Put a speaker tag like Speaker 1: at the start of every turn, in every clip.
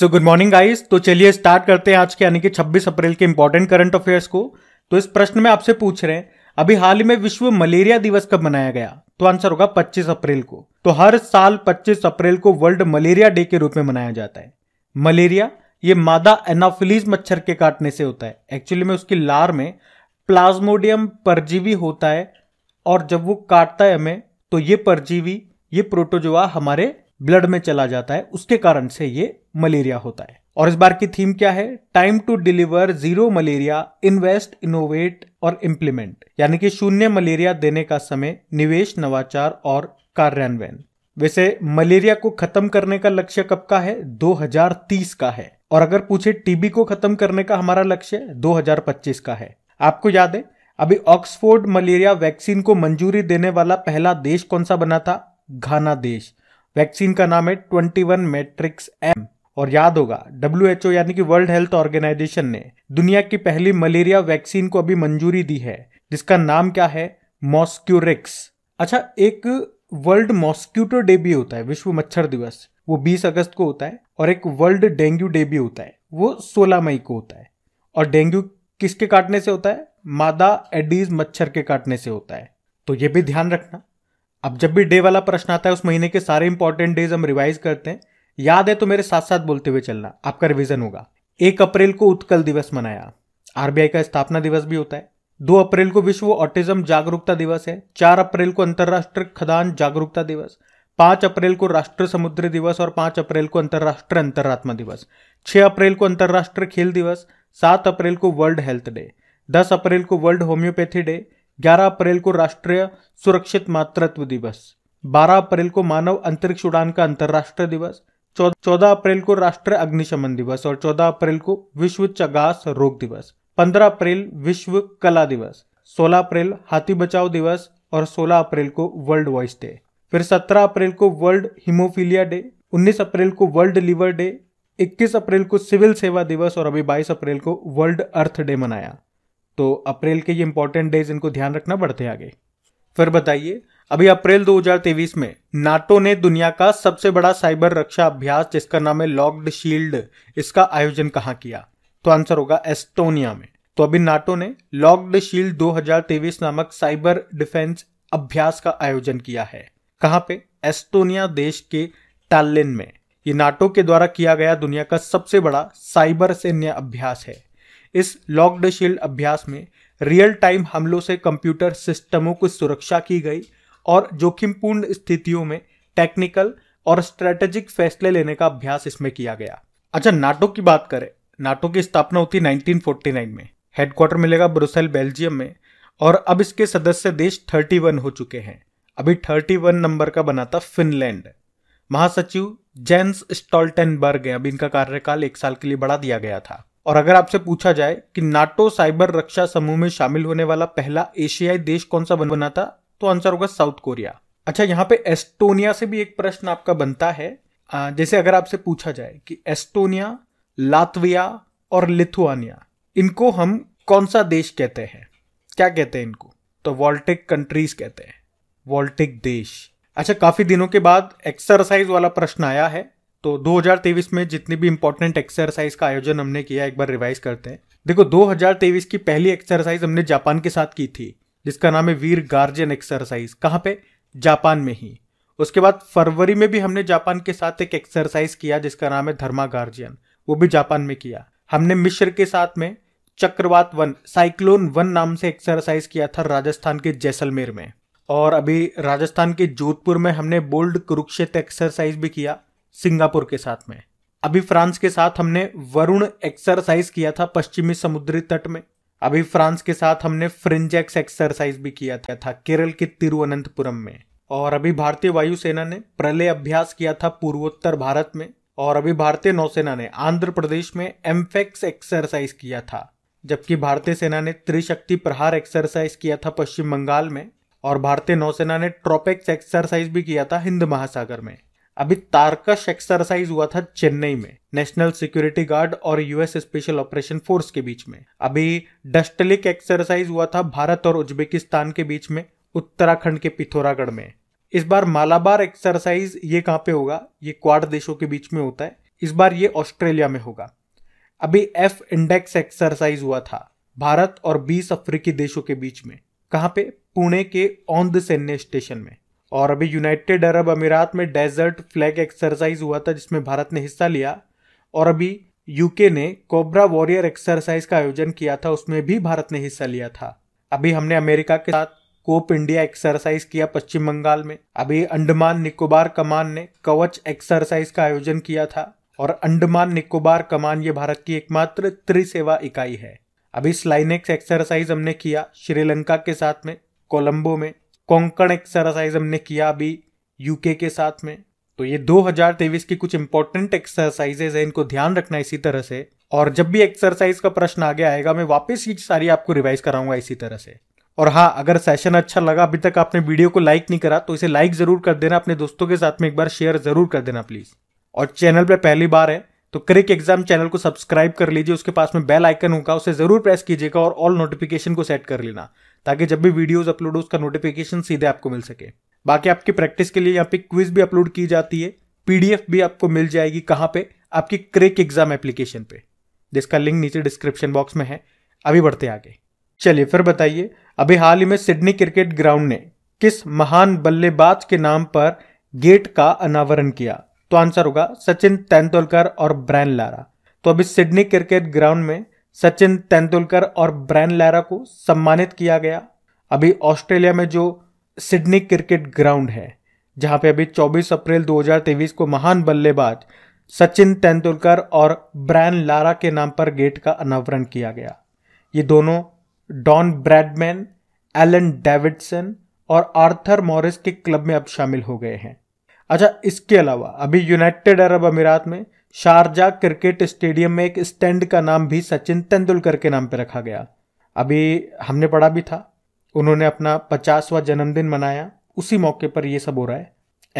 Speaker 1: so good morning guys तो चलिए start करते हैं आज के यानी कि 26 अप्रैल के इंपॉर्टेंट करंट अफेयर्स को तो इस प्रश्न में आपसे पूछ रहे हैं अभी हाल ही में विश्व मलेरिया दिवस कब मनाया गया तो आंसर होगा 25 अप्रैल को तो हर साल 25 अप्रैल को वर्ल्ड मलेरिया डे के रूप में मनाया जाता है मलेरिया ये मादा एनाफिलीज मच्छर के काटने से होता है एक्चुअली में उसकी लार में प्लाज्मोडियम परजीवी होता है और जब वो काटता है हमें तो ये परजीवी ये प्रोटोजोआ हमारे ब्लड में चला जाता है उसके कारण से ये मलेरिया होता है और इस बार की थीम क्या है time to deliver zero malaria invest innovate और इम्प्लीमेंट यानी कि शून्य मलेरिया देने का समय निवेश नवाचार और कार्यान्वयन वैसे मलेरिया को खत्म करने का लक्ष्य कब का है 2030 का है और अगर पूछे टीबी को खत्म करने का हमारा लक्ष्य 2025 का है आपको याद है अभी ऑक्सफोर्ड मलेरिया वैक्सीन को मंजूरी देने वाला पहला देश कौन सा बना था घाना देश वैक्सीन का नाम है ट्वेंटी वन मेट्रिक्स एम और याद होगा डब्ल्यू एच यानी कि वर्ल्ड हेल्थ ऑर्गेनाइजेशन ने दुनिया की पहली मलेरिया वैक्सीन को अभी मंजूरी दी है जिसका नाम क्या है मॉस्क्यूरिक्स अच्छा एक वर्ल्ड मॉस्क्यूटो डे भी होता है विश्व मच्छर दिवस वो 20 अगस्त को होता है और एक वर्ल्ड डेंगू डे भी होता है वो 16 मई को होता है और डेंगू किसके काटने से होता है मादा एडीज मच्छर के काटने से होता है तो ये भी ध्यान रखना अब जब भी डे वाला प्रश्न आता है उस महीने के सारे इंपॉर्टेंट डेज हम रिवाइज करते हैं याद है तो मेरे साथ साथ बोलते हुए चलना आपका रिविजन होगा एक अप्रैल को उत्कल दिवस मनाया आरबीआई का स्थापना दिवस भी होता है दो अप्रैल को विश्व ऑटिज्म जागरूकता दिवस है चार अप्रैल को अंतर्राष्ट्रीय खदान जागरूकता दिवस पांच अप्रैल को राष्ट्रीय समुद्र दिवस और पांच अप्रैल को अंतर्राष्ट्रीय अंतरात्मा दिवस छह अप्रैल को अंतर्राष्ट्रीय खेल दिवस सात अप्रैल को वर्ल्ड हेल्थ डे दस अप्रैल को वर्ल्ड होम्योपैथी डे 11 अप्रैल को राष्ट्रीय सुरक्षित मातृत्व दिवस 12 अप्रैल को मानव अंतरिक्ष उड़ान का अंतर्राष्ट्रीय दिवस 14 अप्रैल को राष्ट्रीय अग्निशमन दिवस और 14 अप्रैल को विश्व चगास रोग दिवस 15 अप्रैल विश्व कला दिवस 16 अप्रैल हाथी बचाओ दिवस और 16 अप्रैल को वर्ल्ड वॉइस डे फिर 17 अप्रैल को वर्ल्ड हिमोफीलिया डे 19 अप्रैल को वर्ल्ड लिवर डे 21 अप्रैल को सिविल सेवा दिवस और अभी 22 अप्रैल को वर्ल्ड अर्थ डे मनाया तो अप्रैल के ये इंपॉर्टेंट डेज इनको ध्यान रखना बढ़ते आगे फिर बताइए अभी अप्रैल 2023 में नाटो ने दुनिया का सबसे बड़ा साइबर रक्षा अभ्यास जिसका नाम है लॉक्ड शील्ड इसका आयोजन कहाँ किया तो आंसर होगा एस्टोनिया में तो अभी नाटो ने लॉक्ड शील्ड 2023 नामक साइबर डिफेंस अभ्यास का आयोजन किया है कहाँ पे एस्टोनिया देश के टालिन में ये नाटो के द्वारा किया गया दुनिया का सबसे बड़ा साइबर सैन्य अभ्यास है इस लॉक्ड शील्ड अभ्यास में रियल टाइम हमलों से कंप्यूटर सिस्टमों की सुरक्षा की गई और जोखिमपूर्ण स्थितियों में टेक्निकल और स्ट्रेटेजिक फैसले लेने का अभ्यास इसमें किया गया अच्छा नाटो की बात करें नाटो की स्थापना होती 1949 में हेडक्वार्टर मिलेगा ब्रुसेल बेल्जियम में और अब इसके सदस्य देश 31 हो चुके हैं अभी 31 नंबर का बना था फिनलैंड महासचिव जेन्स स्टॉल्टनबर्ग है अब इनका कार्यकाल एक साल के लिए बढ़ा दिया गया था और अगर आपसे पूछा जाए कि नाटो साइबर रक्षा समूह में शामिल होने वाला पहला एशियाई देश कौन सा बना था तो आंसर होगा साउथ कोरिया अच्छा यहाँ पे एस्टोनिया से भी एक प्रश्न आपका बनता है जैसे अगर आपसे पूछा जाए कि एस्टोनिया लातविया और लिथुआनिया इनको हम कौन सा देश कहते हैं क्या कहते हैं इनको तो वॉल्टिक कंट्रीज कहते हैं वॉल्टिक देश अच्छा काफी दिनों के बाद एक्सरसाइज वाला प्रश्न आया है तो 2023 में जितनी भी इंपॉर्टेंट एक्सरसाइज का आयोजन हमने किया एक बार रिवाइज करते हैं देखो 2023 की पहली एक्सरसाइज हमने जापान के साथ की थी जिसका नाम है वीर गार्जियन एक्सरसाइज कहाँ पे जापान में ही उसके बाद फरवरी में भी हमने जापान के साथ एक एक्सरसाइज किया जिसका नाम है धर्मा गार्जियन वो भी जापान में किया हमने मिश्र के साथ में चक्रवात वन साइक्लोन वन नाम से एक्सरसाइज किया था राजस्थान के जैसलमेर में और अभी राजस्थान के जोधपुर में हमने बोल्ड कुरुक्षेत्र एक्सरसाइज भी किया सिंगापुर के साथ में अभी फ्रांस के साथ हमने वरुण एक्सरसाइज किया था पश्चिमी समुद्री तट में अभी फ्रांस के साथ हमने फ्रिंजेक्स एक्सरसाइज भी किया था केरल के तिरुवनंतपुरम में और अभी भारतीय वायुसेना ने प्रलय अभ्यास किया था पूर्वोत्तर भारत में और अभी भारतीय नौसेना ने आंध्र प्रदेश में एम्फेक्स एक्सरसाइज किया था जबकि भारतीय सेना ने त्रिशक्ति प्रहार एक्सरसाइज किया था पश्चिम बंगाल में और भारतीय नौसेना ने ट्रॉपेक्स एक्सरसाइज भी किया था हिंद महासागर में अभी तारकश एक्सरसाइज हुआ था चेन्नई में नेशनल सिक्योरिटी गार्ड और यूएस स्पेशल ऑपरेशन फोर्स के बीच में अभी डस्टलिक एक्सरसाइज हुआ था भारत और उज्बेकिस्तान के बीच में उत्तराखंड के पिथौरागढ़ में इस बार मालाबार एक्सरसाइज ये कहाँ पे होगा ये क्वाड देशों के बीच में होता है इस बार ये ऑस्ट्रेलिया में होगा अभी एफ इंडेक्स एक्सरसाइज हुआ था भारत और 20 अफ्रीकी देशों के बीच में कहाँ पे पुणे के ऑन द सैन्य स्टेशन में और अभी यूनाइटेड अरब अमीरात में डेजर्ट फ्लैग एक्सरसाइज हुआ था जिसमें भारत ने हिस्सा लिया और अभी यूके ने कोबरा वॉरियर एक्सरसाइज का आयोजन किया था उसमें भी भारत ने हिस्सा लिया था अभी हमने अमेरिका के साथ कोप इंडिया एक्सरसाइज किया पश्चिम बंगाल में अभी अंडमान निकोबार कमान ने कवच एक्सरसाइज का आयोजन किया था और अंडमान निकोबार कमान ये भारत की एकमात्र त्रिसेवा इकाई है अभी स्लाइनेक्स एक्सरसाइज हमने किया श्रीलंका के साथ में कोलंबो में कोंकण एक्सरसाइज हमने किया अभी यूके के साथ में तो ये 2023 की कुछ इंपॉर्टेंट एक्सरसाइजेज है इनको ध्यान रखना इसी तरह से और जब भी एक्सरसाइज का प्रश्न आगे आएगा मैं वापस ये सारी आपको रिवाइज कराऊंगा इसी तरह से और हाँ अगर सेशन अच्छा लगा अभी तक आपने वीडियो को लाइक नहीं करा तो इसे लाइक जरूर कर देना अपने दोस्तों के साथ में एक बार शेयर जरूर कर देना प्लीज और चैनल पे पहली बार है तो क्रिक एग्जाम चैनल को सब्सक्राइब कर लीजिए उसके पास में बेल आइकन होगा उसे जरूर प्रेस कीजिएगा और ऑल नोटिफिकेशन को सेट कर लेना ताकि जब भी वीडियोज अपलोड हो उसका नोटिफिकेशन सीधे आपको मिल सके बाकी आपकी प्रैक्टिस के लिए यहाँ पे क्विज भी अपलोड की जाती है पीडीएफ भी आपको मिल जाएगी कहाँ पे आपकी क्रेक एग्जाम एप्लीकेशन पे जिसका लिंक नीचे डिस्क्रिप्शन बॉक्स में है अभी बढ़ते आगे चलिए फिर बताइए अभी हाल ही में सिडनी क्रिकेट ग्राउंड ने किस महान बल्लेबाज के नाम पर गेट का अनावरण किया तो आंसर होगा सचिन तेंदुलकर और ब्रैन लारा तो अभी सिडनी क्रिकेट ग्राउंड में सचिन तेंदुलकर और ब्रैन लैरा को सम्मानित किया गया अभी ऑस्ट्रेलिया में जो सिडनी क्रिकेट ग्राउंड है जहां पे अभी 24 अप्रैल 2023 को महान बल्लेबाज सचिन तेंदुलकर और ब्रैन लारा के नाम पर गेट का अनावरण किया गया ये दोनों डॉन ब्रैडमैन एलन डेविडसन और आर्थर मॉरिस के क्लब में अब शामिल हो गए हैं अच्छा इसके अलावा अभी यूनाइटेड अरब अमीरात में शारजा क्रिकेट स्टेडियम में एक स्टैंड का नाम भी सचिन तेंदुलकर के नाम पर रखा गया अभी हमने पढ़ा भी था उन्होंने अपना पचासवा जन्मदिन मनाया उसी मौके पर यह सब हो रहा है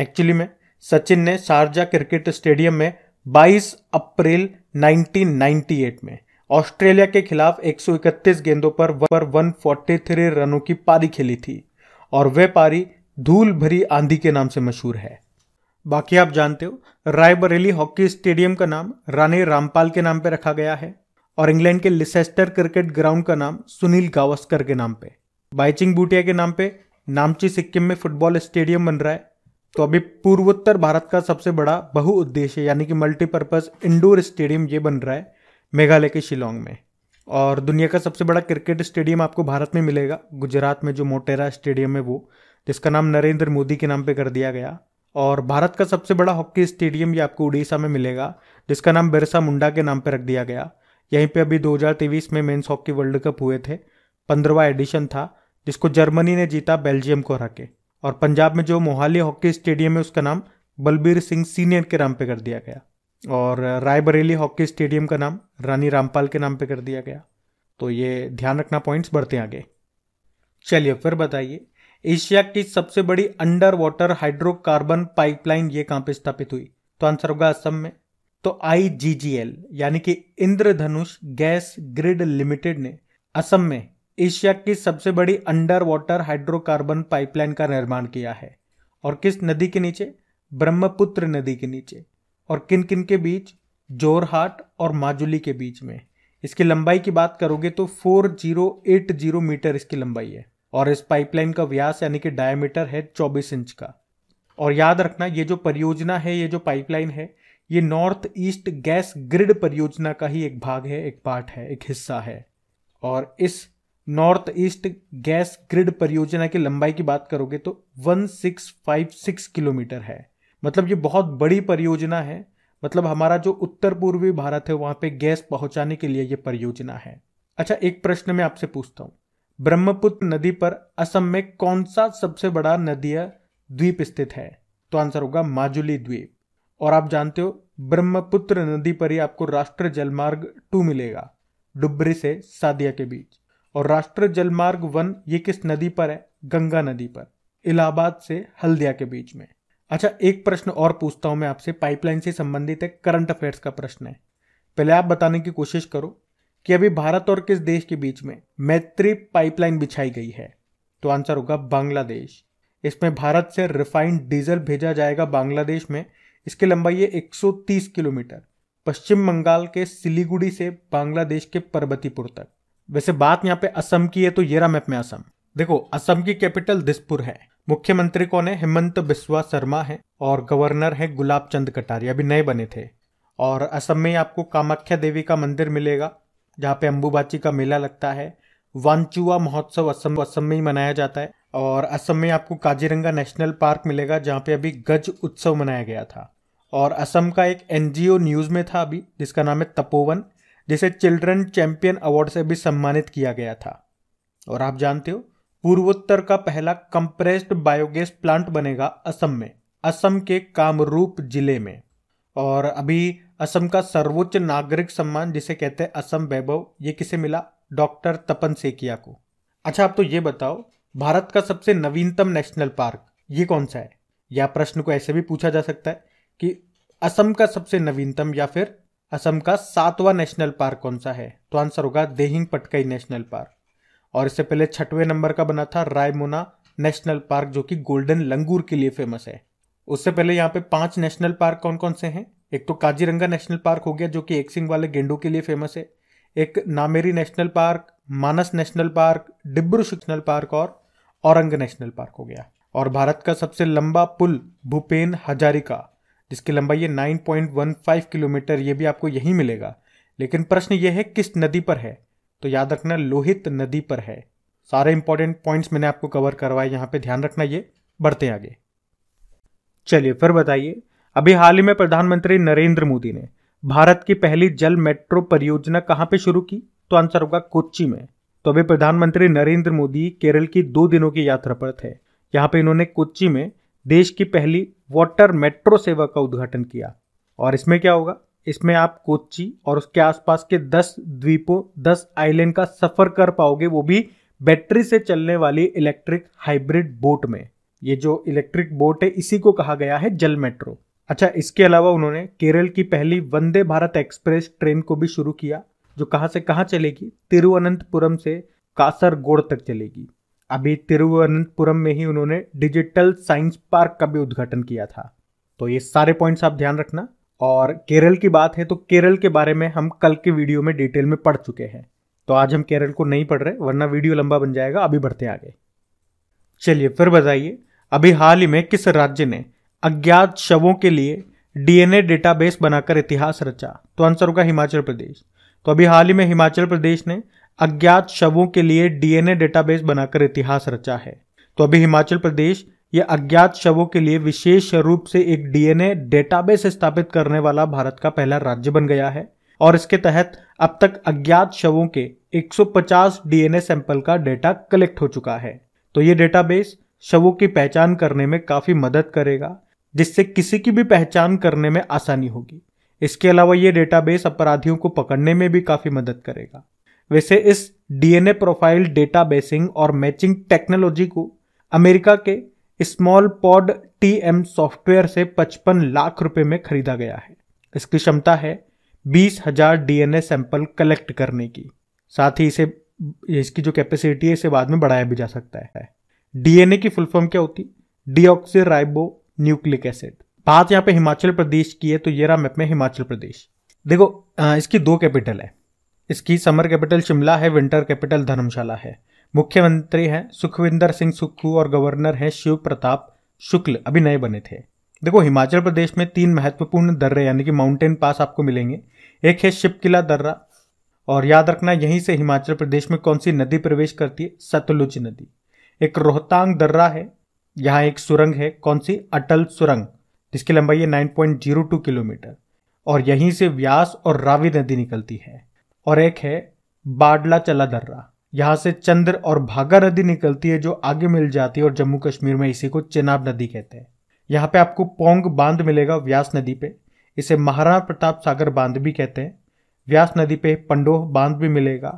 Speaker 1: एक्चुअली में सचिन ने शारजा क्रिकेट स्टेडियम में 22 अप्रैल 1998 में ऑस्ट्रेलिया के खिलाफ 131 गेंदों पर वर 143 रनों की पारी खेली थी और वह पारी धूल भरी आंधी के नाम से मशहूर है बाकी आप जानते हो रायबरेली हॉकी स्टेडियम का नाम रानी रामपाल के नाम पर रखा गया है और इंग्लैंड के लिसेस्टर क्रिकेट ग्राउंड का नाम सुनील गावस्कर के नाम पे बाइचिंग बूटिया के नाम पे नामची सिक्किम में फुटबॉल स्टेडियम बन रहा है तो अभी पूर्वोत्तर भारत का सबसे बड़ा बहुउद्देश्य यानी कि मल्टीपर्पज़ इंडोर स्टेडियम ये बन रहा है मेघालय के शिलोंग में और दुनिया का सबसे बड़ा क्रिकेट स्टेडियम आपको भारत में मिलेगा गुजरात में जो मोटेरा स्टेडियम है वो जिसका नाम नरेंद्र मोदी के नाम पे कर दिया गया और भारत का सबसे बड़ा हॉकी स्टेडियम भी आपको उड़ीसा में मिलेगा जिसका नाम बिरसा मुंडा के नाम पर रख दिया गया यहीं पे अभी 2023 में मेंस हॉकी वर्ल्ड कप हुए थे पंद्रवा एडिशन था जिसको जर्मनी ने जीता बेल्जियम को हरा के और पंजाब में जो मोहाली हॉकी स्टेडियम है उसका नाम बलबीर सिंह सीनियर के नाम पे कर दिया गया और रायबरेली हॉकी स्टेडियम का नाम रानी रामपाल के नाम पे कर दिया गया तो ये ध्यान रखना पॉइंट्स बढ़ते आगे चलिए फिर बताइए एशिया की सबसे बड़ी अंडर वाटर हाइड्रोकार्बन पाइपलाइन ये कहां पे स्थापित हुई तो आंसर होगा असम में तो आईजीजीएल यानी कि इंद्रधनुष गैस ग्रिड लिमिटेड ने असम में एशिया की सबसे बड़ी अंडर वाटर हाइड्रोकार्बन पाइपलाइन का निर्माण किया है और किस नदी के नीचे ब्रह्मपुत्र नदी के नीचे और किन किन के बीच जोरहाट और माजुली के बीच में इसकी लंबाई की बात करोगे तो 4080 मीटर इसकी लंबाई है और इस पाइपलाइन का व्यास यानी कि डायमीटर है 24 इंच का और याद रखना ये जो परियोजना है ये जो पाइपलाइन है ये नॉर्थ ईस्ट गैस ग्रिड परियोजना का ही एक भाग है एक पार्ट है एक हिस्सा है और इस नॉर्थ ईस्ट गैस ग्रिड परियोजना की लंबाई की बात करोगे तो 1656 किलोमीटर है मतलब ये बहुत बड़ी परियोजना है मतलब हमारा जो उत्तर पूर्वी भारत है वहां पे गैस पहुंचाने के लिए ये परियोजना है अच्छा एक प्रश्न मैं आपसे पूछता हूँ ब्रह्मपुत्र नदी पर असम में कौन सा सबसे बड़ा नदीय द्वीप स्थित है तो आंसर होगा माजुली द्वीप और आप जानते हो ब्रह्मपुत्र नदी पर ही आपको राष्ट्रीय जलमार्ग टू मिलेगा डुबरी से सादिया के बीच और राष्ट्रीय जलमार्ग वन ये किस नदी पर है गंगा नदी पर इलाहाबाद से हल्दिया के बीच में अच्छा एक प्रश्न और पूछता हूं मैं आपसे पाइपलाइन से संबंधित है करंट अफेयर्स का प्रश्न है पहले आप बताने की कोशिश करो कि अभी भारत और किस देश के बीच में मैत्री पाइपलाइन बिछाई गई है तो आंसर होगा बांग्लादेश इसमें भारत से रिफाइंड डीजल भेजा जाएगा बांग्लादेश में इसकी लंबाई है 130 किलोमीटर पश्चिम बंगाल के सिलीगुड़ी से बांग्लादेश के पर्वतीपुर तक वैसे बात यहाँ पे असम की है तो येरा मैप में असम देखो असम की कैपिटल दिसपुर है मुख्यमंत्री कौन है हेमंत बिस्वा शर्मा है और गवर्नर है गुलाब चंद कटारिया अभी नए बने थे और असम में आपको कामाख्या देवी का मंदिर मिलेगा जहाँ पे अम्बुबाची का मेला लगता है वनचुआ महोत्सव असम असम में ही मनाया जाता है और असम में आपको काजीरंगा नेशनल पार्क मिलेगा जहाँ पे अभी गज उत्सव मनाया गया था और असम का एक एन न्यूज़ में था अभी जिसका नाम है तपोवन जिसे चिल्ड्रन चैंपियन अवार्ड से भी सम्मानित किया गया था और आप जानते हो पूर्वोत्तर का पहला कंप्रेस्ड बायोगैस प्लांट बनेगा असम में असम के कामरूप जिले में और अभी असम का सर्वोच्च नागरिक सम्मान जिसे कहते हैं असम वैभव ये किसे मिला डॉक्टर तपन सेकिया को अच्छा आप तो ये बताओ भारत का सबसे नवीनतम नेशनल पार्क ये कौन सा है या प्रश्न को ऐसे भी पूछा जा सकता है कि असम का सबसे नवीनतम या फिर असम का सातवां नेशनल पार्क कौन सा है तो आंसर होगा देहिंग पटकई नेशनल पार्क और इससे पहले छठवें नंबर का बना था रायमोना नेशनल पार्क जो कि गोल्डन लंगूर के लिए फेमस है उससे पहले यहाँ पे पांच नेशनल पार्क कौन कौन से हैं एक तो काजीरंगा नेशनल पार्क हो गया जो कि एक सिंग वाले गेंडों के लिए फेमस है एक Nameri national park Manas national park Dibru national park और औरंग नेशनल पार्क हो गया और भारत का सबसे लंबा पुल भूपेन हजारिका जिसकी लंबाई है 9.15 किलोमीटर ये भी आपको यहीं मिलेगा लेकिन प्रश्न ये है किस नदी पर है तो याद रखना लोहित नदी पर है सारे इंपॉर्टेंट पॉइंट्स मैंने आपको कवर करवाए यहाँ पे ध्यान रखना ये बढ़ते आगे चलिए फिर बताइए अभी हाल ही में प्रधानमंत्री नरेंद्र मोदी ने भारत की पहली जल मेट्रो परियोजना कहाँ पे शुरू की तो आंसर होगा कोच्चि में तो अभी प्रधानमंत्री नरेंद्र मोदी केरल की दो दिनों की यात्रा पर थे यहां पे इन्होंने कोच्चि में देश की पहली वाटर मेट्रो सेवा का उद्घाटन किया और इसमें क्या होगा इसमें आप कोच्चि और उसके आसपास के 10 द्वीपों 10 आइलैंड का सफर कर पाओगे वो भी बैटरी से चलने वाली इलेक्ट्रिक हाइब्रिड बोट में ये जो इलेक्ट्रिक बोट है इसी को कहा गया है जल मेट्रो अच्छा इसके अलावा उन्होंने केरल की पहली वंदे भारत एक्सप्रेस ट्रेन को भी शुरू किया जो कहाँ से कहाँ चलेगी तिरुवनंतपुरम से कासरगोड तक चलेगी अभी तिरुवनंतपुरम में ही उन्होंने डिजिटल साइंस पार्क का भी उद्घाटन किया था तो ये सारे पॉइंट्स आप ध्यान रखना और केरल की बात है तो केरल के बारे में हम कल के वीडियो में डिटेल में पढ़ चुके हैं तो आज हम केरल को नहीं पढ़ रहे वरना वीडियो लंबा बन जाएगा अभी बढ़ते आगे चलिए फिर बताइए अभी हाल ही में किस राज्य ने अज्ञात शवों के लिए डीएनए डेटाबेस बनाकर इतिहास रचा तो आंसर होगा हिमाचल प्रदेश तो अभी हाल ही में हिमाचल प्रदेश ने अज्ञात शवों के लिए डीएनए डेटाबेस बनाकर इतिहास रचा है तो अभी हिमाचल प्रदेश यह अज्ञात शवों के लिए विशेष रूप से एक डीएनए डेटाबेस स्थापित करने वाला भारत का पहला राज्य बन गया है और इसके तहत अब तक अज्ञात शवों के 150 डीएनए सैंपल का डेटा कलेक्ट हो चुका है तो ये डेटाबेस शवों की पहचान करने में काफी मदद करेगा जिससे किसी की भी पहचान करने में आसानी होगी इसके अलावा ये डेटाबेस अपराधियों को पकड़ने में भी काफ़ी मदद करेगा वैसे इस डीएनए प्रोफाइल डेटाबेसिंग और मैचिंग टेक्नोलॉजी को अमेरिका के स्मॉल पॉड टी सॉफ्टवेयर से 55 लाख रुपए में खरीदा गया है इसकी क्षमता है बीस हजार डीएनए सैंपल कलेक्ट करने की साथ ही इसे इसकी जो कैपेसिटी है इसे बाद में बढ़ाया भी जा सकता है डीएनए की फुल फॉर्म क्या होती डीऑक्सी राइबो न्यूक्लिक एसिड बात यहाँ पे हिमाचल प्रदेश की है तो ये रहा मैप में हिमाचल प्रदेश देखो इसकी दो कैपिटल है इसकी समर कैपिटल शिमला है विंटर कैपिटल धर्मशाला है मुख्यमंत्री हैं सुखविंदर सिंह सुक्खू और गवर्नर हैं शिव प्रताप शुक्ल अभी नए बने थे देखो हिमाचल प्रदेश में तीन महत्वपूर्ण दर्रे यानी कि माउंटेन पास आपको मिलेंगे एक है शिवकिला किला दर्रा और याद रखना यहीं से हिमाचल प्रदेश में कौन सी नदी प्रवेश करती है सतलुज नदी एक रोहतांग दर्रा है यहाँ एक सुरंग है कौन सी अटल सुरंग जिसकी लंबाई है nine point zero two kilometre और यहीं से व्यास और रावी नदी निकलती है और एक है बाडला चला दर्रा यहाँ से चंद्र और भागा नदी निकलती है जो आगे मिल जाती है और जम्मू कश्मीर में इसी को चेनाब नदी कहते हैं यहाँ पे आपको पोंग बांध मिलेगा व्यास नदी पे इसे महाराणा प्रताप सागर बांध भी कहते हैं व्यास नदी पे पंडोह बांध भी मिलेगा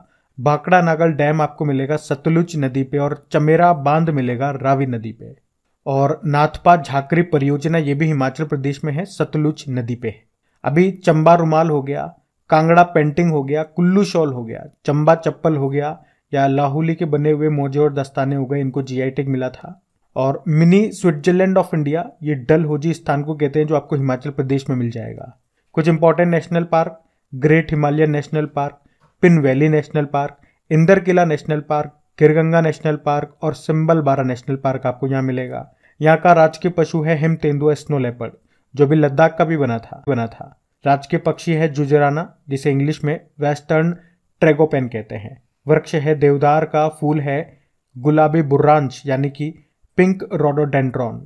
Speaker 1: भाकड़ा नागल डैम आपको मिलेगा सतलुज नदी पे और चमेरा बांध मिलेगा रावी नदी पे और नाथपा झाकरी परियोजना ये भी हिमाचल प्रदेश में है सतलुज नदी पे है अभी चंबा रुमाल हो गया कांगड़ा पेंटिंग हो गया कुल्लू शॉल हो गया चंबा चप्पल हो गया या लाहौली के बने हुए मोजे और दस्ताने हो गए इनको जी टेक मिला था और मिनी स्विट्जरलैंड ऑफ इंडिया ये डल होजी स्थान को कहते हैं जो आपको हिमाचल प्रदेश में मिल जाएगा कुछ important national park great Himalaya national park Pin valley national park Inder Kila national park Girganga national park और सिम्बल बारा नेशनल पार्क आपको यहाँ मिलेगा यहाँ का राजकीय पशु है हिम तेंदुआ स्नो लेपर्ड जो भी लद्दाख का भी बना था बना था राजकीय पक्षी है जुजराना जिसे इंग्लिश में वेस्टर्न ट्रेगोपेन कहते हैं वृक्ष है देवदार का फूल है गुलाबी बुर्रांच यानी कि पिंक रोडोडेंड्रॉन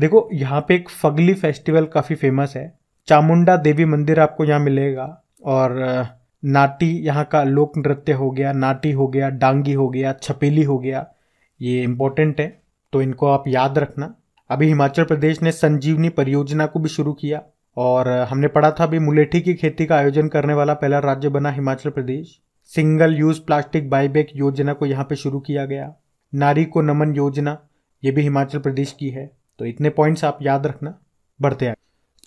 Speaker 1: देखो यहाँ पे एक फगली फेस्टिवल काफ़ी फेमस है चामुंडा देवी मंदिर आपको यहाँ मिलेगा और नाटी यहाँ का लोक नृत्य हो गया नाटी हो गया डांगी हो गया छपेली हो गया ये इम्पोर्टेंट है तो इनको आप याद रखना अभी हिमाचल प्रदेश ने संजीवनी परियोजना को भी शुरू किया और हमने पढ़ा था अभी मुलेठी की खेती का आयोजन करने वाला पहला राज्य बना Himachal Pradesh single use plastic buyback योजना को यहाँ पे शुरू किया गया नारी को नमन योजना ये भी हिमाचल प्रदेश की है तो इतने पॉइंट्स आप याद रखना बढ़ते आए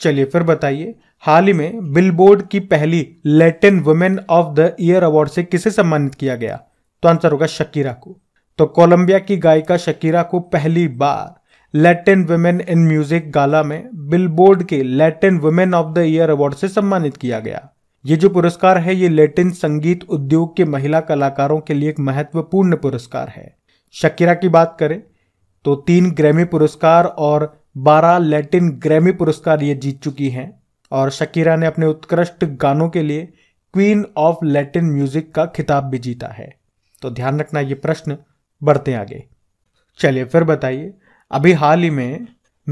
Speaker 1: चलिए फिर बताइए हाल ही में बिलबोर्ड की पहली Latin women of the year award से किसे सम्मानित किया गया तो आंसर होगा शकीरा को तो कोलंबिया की गायिका शकीरा को पहली बार Latin women in music gala में बिलबोर्ड के Latin women of the year award से सम्मानित किया गया ये जो पुरस्कार है ये लैटिन संगीत उद्योग के महिला कलाकारों के लिए एक महत्वपूर्ण पुरस्कार है शकीरा की बात करें तो तीन ग्रैमी पुरस्कार और बारह लैटिन ग्रैमी पुरस्कार ये जीत चुकी हैं और शकीरा ने अपने उत्कृष्ट गानों के लिए क्वीन ऑफ लैटिन म्यूजिक का खिताब भी जीता है तो ध्यान रखना ये प्रश्न बढ़ते आगे चलिए फिर बताइए अभी हाल ही में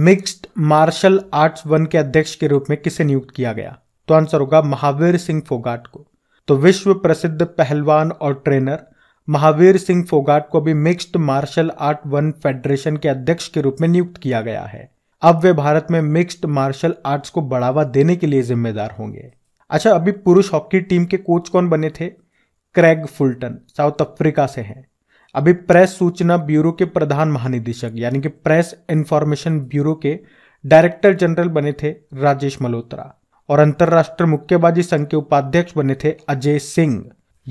Speaker 1: मिक्स्ड मार्शल आर्ट्स वन के अध्यक्ष के रूप में किसे नियुक्त किया गया तो आंसर होगा महावीर सिंह फोगाट को तो विश्व प्रसिद्ध पहलवान और ट्रेनर महावीर सिंह फोगाट को भी mixed martial art one federation के अध्यक्ष के रूप में नियुक्त किया गया है अब वे भारत में मिक्स्ड मार्शल आर्ट्स को बढ़ावा देने के लिए जिम्मेदार होंगे अच्छा अभी पुरुष हॉकी टीम के कोच कौन बने थे क्रैग फुलटन साउथ अफ्रीका से हैं अभी प्रेस सूचना ब्यूरो के प्रधान महानिदेशक यानी कि प्रेस इंफॉर्मेशन ब्यूरो के डायरेक्टर जनरल बने थे राजेश मल्होत्रा और अंतर्राष्ट्रीय मुक्केबाजी संघ के उपाध्यक्ष बने थे अजय सिंह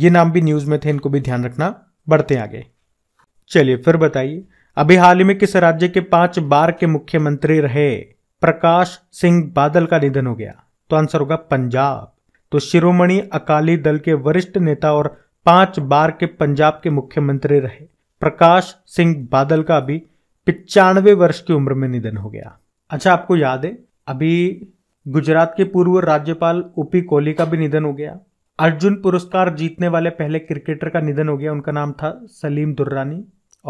Speaker 1: ये नाम भी न्यूज में थे इनको भी ध्यान रखना बढ़ते आगे चलिए फिर बताइए अभी हाल ही में किस राज्य के पांच बार के मुख्यमंत्री रहे प्रकाश सिंह बादल का निधन हो गया तो आंसर होगा पंजाब तो शिरोमणि अकाली दल के वरिष्ठ नेता और पांच बार के पंजाब के मुख्यमंत्री रहे प्रकाश सिंह बादल का भी पिचानवे वर्ष की उम्र में निधन हो गया अच्छा आपको याद है अभी गुजरात के पूर्व राज्यपाल ओपी कोहली का भी निधन हो गया अर्जुन पुरस्कार जीतने वाले पहले क्रिकेटर का निधन हो गया उनका नाम था सलीम दुर्रानी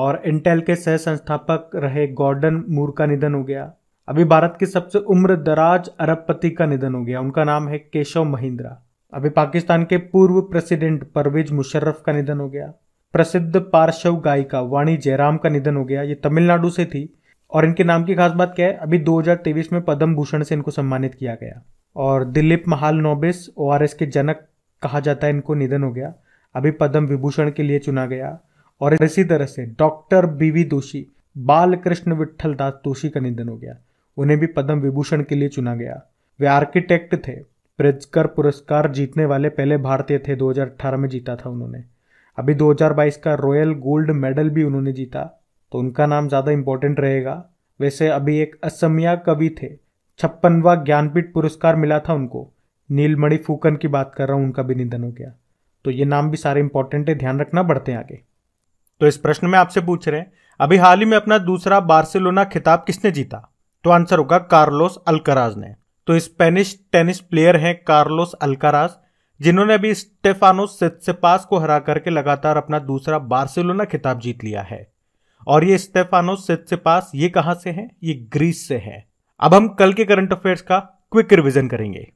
Speaker 1: और इंटेल के सह संस्थापक रहे गॉर्डन मूर का निधन हो गया अभी भारत के सबसे उम्र दराज अरबपति का निधन हो गया उनका नाम है केशव महिंद्रा अभी पाकिस्तान के पूर्व प्रेसिडेंट परवेज मुशर्रफ का निधन हो गया प्रसिद्ध पार्श्व गायिका वाणी जयराम का निधन हो गया ये तमिलनाडु से थी और इनके नाम की खास बात क्या है अभी 2023 में पद्म भूषण से इनको सम्मानित किया गया और दिलीप महाल नोबिस ओ के जनक कहा जाता है इनको निधन हो गया अभी पद्म विभूषण के लिए चुना गया और इसी तरह से डॉक्टर बीवी दोषी बाल कृष्ण विठल दास दोषी का निधन हो गया उन्हें भी पद्म विभूषण के लिए चुना गया वे आर्किटेक्ट थे प्रिजकर पुरस्कार जीतने वाले पहले भारतीय थे 2018 में जीता था उन्होंने अभी 2022 का रॉयल गोल्ड मेडल भी उन्होंने जीता तो उनका नाम ज़्यादा इम्पोर्टेंट रहेगा वैसे अभी एक असमिया कवि थे छप्पनवा ज्ञानपीठ पुरस्कार मिला था उनको नीलमणि फूकन की बात कर रहा हूँ उनका भी निधन हो गया तो ये नाम भी सारे इंपॉर्टेंट है ध्यान रखना बढ़ते हैं आगे तो इस प्रश्न में आपसे पूछ रहे हैं अभी हाल ही में अपना दूसरा बार्सिलोना खिताब किसने जीता तो आंसर होगा कार्लोस अलकराज ने तो स्पेनिश टेनिस प्लेयर हैं कार्लोस अल्कारास जिन्होंने अभी स्टेफानो सित्सेपास को हरा करके लगातार अपना दूसरा बार्सिलोना खिताब जीत लिया है और ये स्टेफानो सित्सेपास ये कहां से हैं ये ग्रीस से हैं अब हम कल के करंट अफेयर्स का क्विक रिविजन करेंगे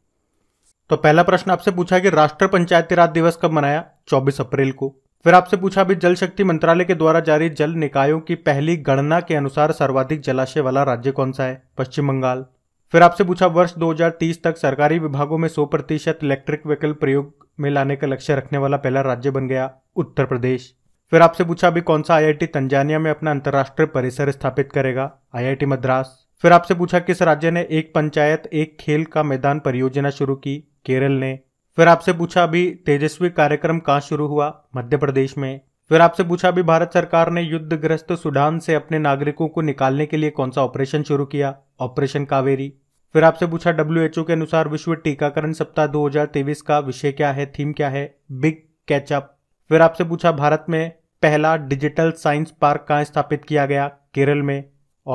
Speaker 1: तो पहला प्रश्न आपसे पूछा कि राष्ट्रीय पंचायती राज दिवस कब मनाया 24 अप्रैल को फिर आपसे पूछा अभी जल शक्ति मंत्रालय के द्वारा जारी जल निकायों की पहली गणना के अनुसार सर्वाधिक जलाशय वाला राज्य कौन सा है पश्चिम बंगाल फिर आपसे पूछा वर्ष 2030 तक सरकारी विभागों में 100 प्रतिशत इलेक्ट्रिक व्हीकल प्रयोग में लाने का लक्ष्य रखने वाला पहला राज्य बन गया उत्तर प्रदेश फिर आपसे पूछा अभी कौन सा आईआईटी तंजानिया में अपना अंतर्राष्ट्रीय परिसर स्थापित करेगा आईआईटी मद्रास फिर आपसे पूछा किस राज्य ने एक पंचायत एक खेल का मैदान परियोजना शुरू की केरल ने फिर आपसे पूछा अभी तेजस्वी कार्यक्रम कहाँ शुरू हुआ मध्य प्रदेश में फिर आपसे पूछा अभी भारत सरकार ने युद्धग्रस्त सुडान से अपने नागरिकों को निकालने के लिए कौन सा ऑपरेशन शुरू किया ऑपरेशन कावेरी फिर आपसे पूछा डब्ल्यू के अनुसार विश्व टीकाकरण सप्ताह 2023 का विषय क्या है थीम क्या है बिग कैचअप फिर आपसे पूछा भारत में पहला डिजिटल साइंस पार्क कहाँ स्थापित किया गया केरल में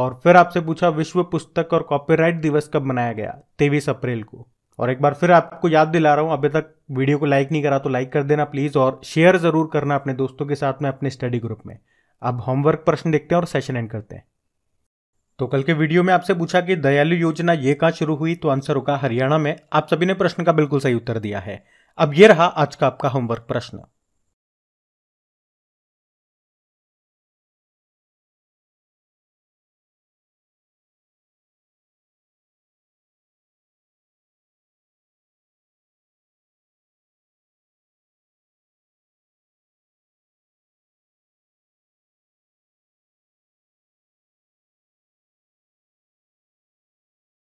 Speaker 1: और फिर आपसे पूछा विश्व पुस्तक और कॉपीराइट दिवस कब मनाया गया तेईस अप्रैल को और एक बार फिर आपको याद दिला रहा हूँ अभी तक वीडियो को लाइक नहीं करा तो लाइक कर देना प्लीज़ और शेयर ज़रूर करना अपने दोस्तों के साथ में अपने स्टडी ग्रुप में अब होमवर्क प्रश्न देखते हैं और सेशन एंड करते हैं तो कल के वीडियो में आपसे पूछा कि दयालु योजना ये कहाँ शुरू हुई तो आंसर होगा हरियाणा में आप सभी ने प्रश्न का बिल्कुल सही उत्तर दिया है अब ये रहा आज का आपका होमवर्क प्रश्न